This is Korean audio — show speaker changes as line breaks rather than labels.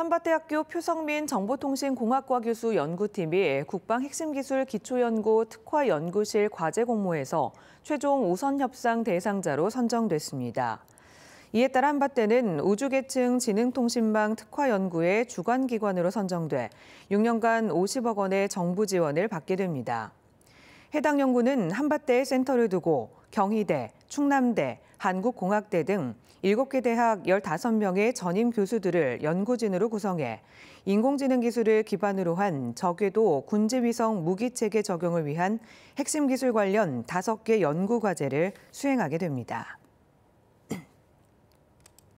한밭대학교 표성민 정보통신공학과 교수 연구팀이 국방 핵심기술 기초연구 특화연구실 과제 공모에서 최종 우선 협상 대상자로 선정됐습니다. 이에 따라 한밭대는 우주계층 지능통신망 특화연구의 주관기관으로 선정돼 6년간 50억 원의 정부 지원을 받게 됩니다. 해당 연구는 한밭대에 센터를 두고 경희대, 충남대, 한국공학대 등 7개 대학 15명의 전임 교수들을 연구진으로 구성해 인공지능 기술을 기반으로 한적외도군제위성 무기체계 적용을 위한 핵심 기술 관련 5개 연구과제를 수행하게 됩니다.